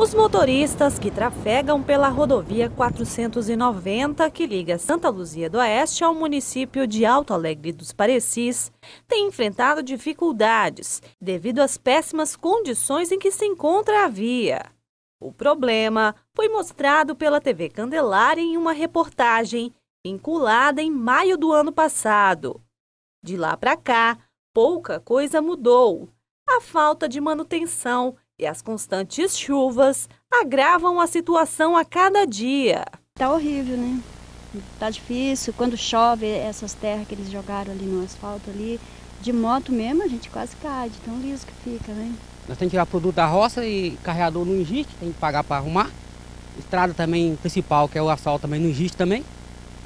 Os motoristas que trafegam pela rodovia 490, que liga Santa Luzia do Oeste ao município de Alto Alegre dos Parecis, têm enfrentado dificuldades devido às péssimas condições em que se encontra a via. O problema foi mostrado pela TV Candelária em uma reportagem vinculada em maio do ano passado. De lá para cá, pouca coisa mudou. A falta de manutenção e as constantes chuvas agravam a situação a cada dia. Tá horrível, né? Tá difícil. Quando chove, essas terras que eles jogaram ali no asfalto ali, de moto mesmo, a gente quase cai, de tão liso que fica, né? Nós temos que tirar produto da roça e carregador não existe, tem que pagar para arrumar. Estrada também principal, que é o asfalto, também não existe também.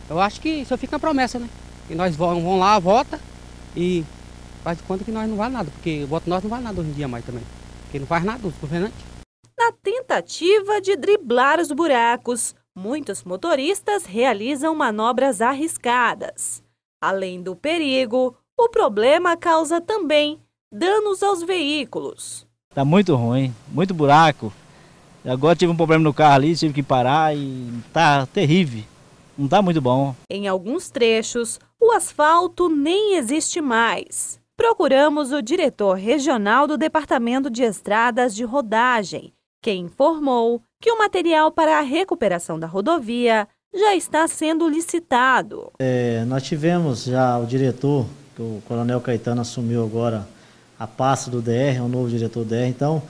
Eu acho que isso fica uma promessa, né? Que nós vamos lá, vota e faz de conta que nós não vale nada, porque o voto nosso não vale nada hoje em dia mais também porque não faz nada os governantes. Na tentativa de driblar os buracos, muitos motoristas realizam manobras arriscadas. Além do perigo, o problema causa também danos aos veículos. Está muito ruim, muito buraco. Agora tive um problema no carro ali, tive que parar e tá terrível. Não está muito bom. Em alguns trechos, o asfalto nem existe mais procuramos o diretor regional do Departamento de Estradas de Rodagem, que informou que o material para a recuperação da rodovia já está sendo licitado. É, nós tivemos já o diretor, que o Coronel Caetano assumiu agora a pasta do DR, é o novo diretor do DR, então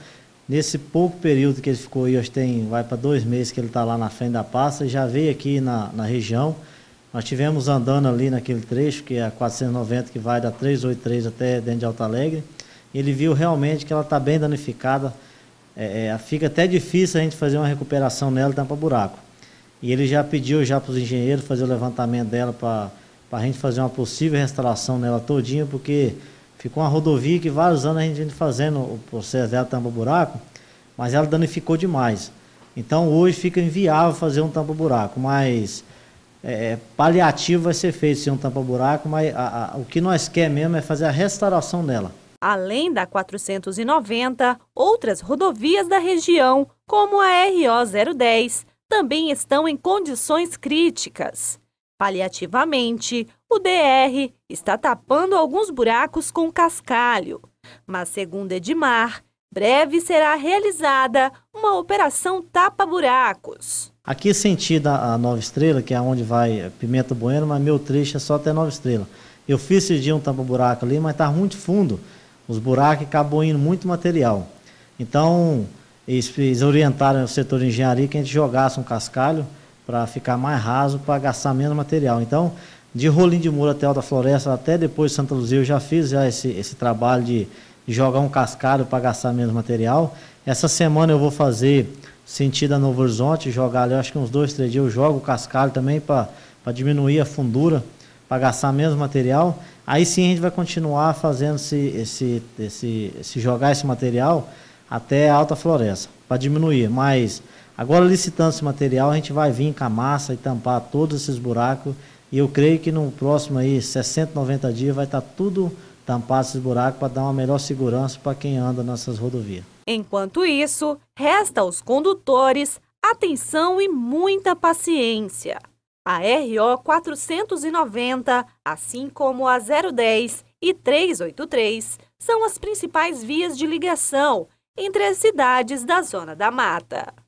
nesse pouco período que ele ficou aí, hoje tem, vai para dois meses que ele está lá na frente da pasta, já veio aqui na, na região, nós tivemos andando ali naquele trecho, que é a 490, que vai da 383 até dentro de Alto Alegre. Ele viu realmente que ela está bem danificada. É, é, fica até difícil a gente fazer uma recuperação nela e tampa buraco. E ele já pediu já para os engenheiros fazer o levantamento dela para a gente fazer uma possível restauração nela todinha, porque ficou uma rodovia que vários anos a gente vem fazendo o processo dela tampa buraco, mas ela danificou demais. Então hoje fica inviável fazer um tampa buraco, mas é, paliativo vai ser feito, se um tampa-buraco, mas a, a, o que nós quer mesmo é fazer a restauração dela. Além da 490, outras rodovias da região, como a RO 010, também estão em condições críticas. Paliativamente, o DR está tapando alguns buracos com cascalho. Mas, segundo Edmar, breve será realizada uma operação tapa-buracos. Aqui é sentido a Nova Estrela, que é onde vai Pimenta Bueno, mas meu trecho é só até Nova Estrela. Eu fiz esse dia um tampa-buraco ali, mas tá muito fundo. Os buracos acabou indo muito material. Então, eles orientaram o setor de engenharia que a gente jogasse um cascalho para ficar mais raso, para gastar menos material. Então, de Rolim de Muro até Alta Floresta, até depois de Santa Luzia, eu já fiz já esse, esse trabalho de jogar um cascalho para gastar menos material. Essa semana eu vou fazer sentido a Novo Horizonte, jogar ali, acho que uns dois, três dias eu jogo o cascalho também para diminuir a fundura, para gastar menos material. Aí sim a gente vai continuar fazendo esse, esse, esse, esse jogar esse material até a alta floresta, para diminuir. Mas agora licitando esse material, a gente vai vir com a massa e tampar todos esses buracos. E eu creio que no próximo aí, 60, 90 dias, vai estar tá tudo tampado esses buracos para dar uma melhor segurança para quem anda nessas rodovias. Enquanto isso, resta aos condutores atenção e muita paciência. A RO 490, assim como a 010 e 383, são as principais vias de ligação entre as cidades da Zona da Mata.